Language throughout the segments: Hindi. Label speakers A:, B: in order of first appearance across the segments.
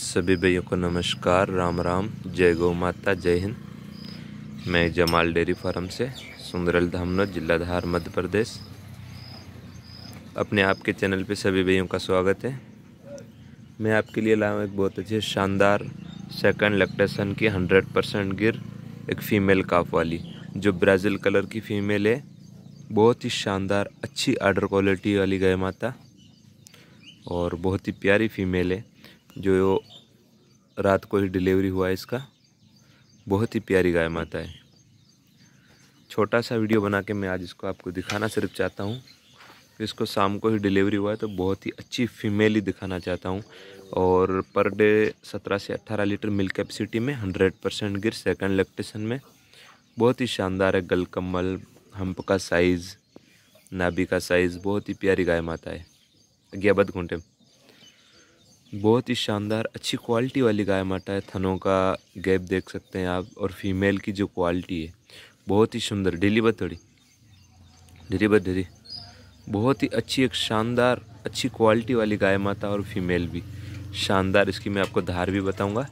A: सभी भैयों को नमस्कार राम राम जय गौ माता जय हिंद मैं जमाल डेयरी फार्म से सुंदरल धामनो जिला धार मध्य प्रदेश अपने आपके चैनल पे सभी भैयों का स्वागत है मैं आपके लिए लाया एक बहुत अच्छी शानदार सेकंड लैक्टेशन की हंड्रेड परसेंट गिर एक फ़ीमेल काफ वाली जो ब्राज़ील कलर की फ़ीमेल है बहुत ही शानदार अच्छी आर्डर क्वालिटी वाली गाय माता और बहुत ही प्यारी फीमेल है जो रात को ही डिलीवरी हुआ है इसका बहुत ही प्यारी गाय माता है छोटा सा वीडियो बना के मैं आज इसको आपको दिखाना सिर्फ चाहता हूँ इसको शाम को ही डिलीवरी हुआ है तो बहुत ही अच्छी फीमेल ही दिखाना चाहता हूँ और पर डे 17 से 18 लीटर मिल्क कैपेसिटी में 100 परसेंट गिर सेकंड लैक्टेशन में बहुत ही शानदार है गल कम्बल हम्प का साइज़ नाभी का साइज़ बहुत ही प्यारी गाय माता है ग्याबद घंटे बहुत ही शानदार अच्छी क्वालिटी वाली गाय माता है थनों का गैप देख सकते हैं आप और फीमेल की जो क्वालिटी है बहुत ही सुंदर डेली बत थोड़ी डेली बत डेली बहुत ही अच्छी एक शानदार अच्छी क्वालिटी वाली गाय माता और फीमेल भी शानदार इसकी मैं आपको धार भी बताऊंगा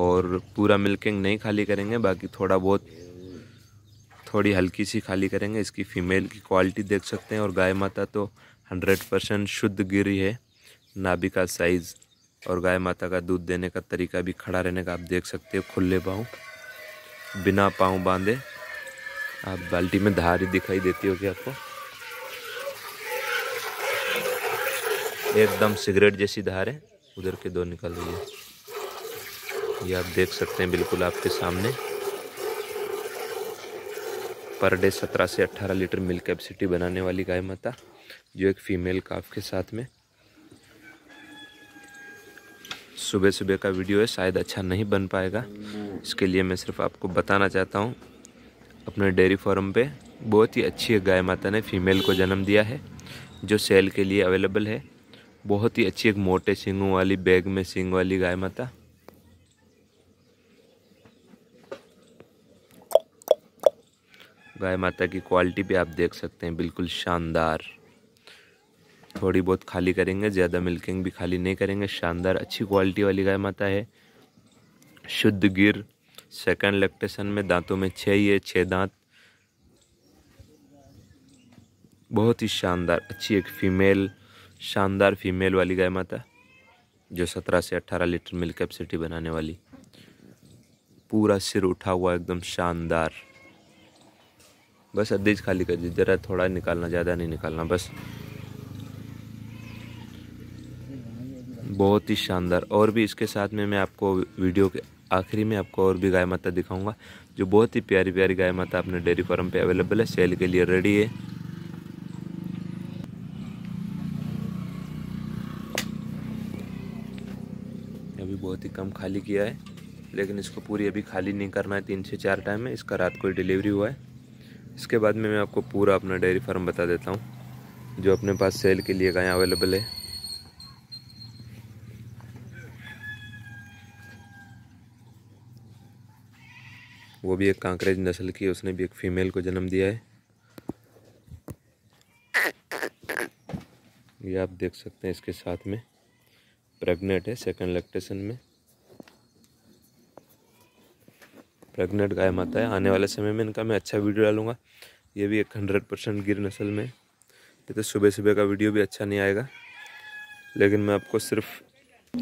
A: और पूरा मिल्किंग नहीं खाली करेंगे बाकी थोड़ा बहुत थोड़ी हल्की सी खाली करेंगे इसकी फ़ीमेल की क्वालिटी देख सकते हैं और गाय माता तो हंड्रेड परसेंट शुद्ध गिरी है नाभि का साइज़ और गाय माता का दूध देने का तरीका भी खड़ा रहने का आप देख सकते हो खुले पाँव बिना पाँव बांधे आप बाल्टी में धारी दिखाई देती होगी आपको एकदम सिगरेट जैसी धार है उधर के दो निकल रही है ये आप देख सकते हैं बिल्कुल आपके सामने पर डे सत्रह से अट्ठारह लीटर मिल्क कैपेसिटी बनाने वाली गाय माता जो एक फीमेल काफ के साथ में सुबह सुबह का वीडियो है शायद अच्छा नहीं बन पाएगा इसके लिए मैं सिर्फ आपको बताना चाहता हूँ अपने डेयरी फार्म पे बहुत ही अच्छी गाय माता ने फीमेल को जन्म दिया है जो सेल के लिए अवेलेबल है बहुत ही अच्छी एक मोटे सिंगों वाली बैग में सिंग वाली गाय माता गाय माता की क्वालिटी भी आप देख सकते हैं बिल्कुल शानदार थोड़ी बहुत खाली करेंगे ज़्यादा मिल्किंग भी खाली नहीं करेंगे शानदार अच्छी क्वालिटी वाली गाय माता है शुद्ध गिर सेकंड लेक्टेशन में दांतों में छः ये छः दांत बहुत ही शानदार अच्छी एक फीमेल शानदार फीमेल वाली गाय माता जो सत्रह से अट्ठारह लीटर मिल्क कैपेसिटी बनाने वाली पूरा सिर उठा हुआ एकदम शानदार बस अद्देज खाली कर दीजिए ज़रा थोड़ा निकालना ज़्यादा नहीं निकालना बस बहुत ही शानदार और भी इसके साथ में मैं आपको वीडियो के आखिरी में आपको और भी गाय माता दिखाऊंगा जो बहुत ही प्यारी प्यारी गाय माता अपने डेयरी फार्म पे अवेलेबल है सेल के लिए रेडी है अभी बहुत ही कम खाली किया है लेकिन इसको पूरी अभी खाली नहीं करना है तीन से चार टाइम में इसका रात को डिलीवरी हुआ है इसके बाद में मैं आपको पूरा अपना डेयरी फार्म बता देता हूँ जो अपने पास सेल के लिए गायें अवेलेबल है वो भी एक कांकरेज नस्ल की उसने भी एक फीमेल को जन्म दिया है ये आप देख सकते हैं इसके साथ में प्रेग्नेंट है सेकंड लैक्टेशन में प्रेग्नेंट गाय माता है आने वाले समय में इनका मैं अच्छा वीडियो डालूंगा ये भी एक हंड्रेड परसेंट गिर नस्ल में ये तो सुबह सुबह का वीडियो भी अच्छा नहीं आएगा लेकिन मैं आपको सिर्फ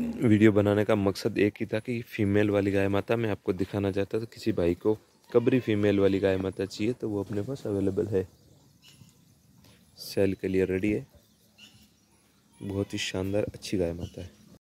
A: वीडियो बनाने का मकसद एक ही था कि फ़ीमेल वाली गाय माता मैं आपको दिखाना चाहता था किसी भाई को कबरी फ़ीमेल वाली गाय माता चाहिए तो वो अपने पास अवेलेबल है सेल के लिए रेडी है बहुत ही शानदार अच्छी गाय माता है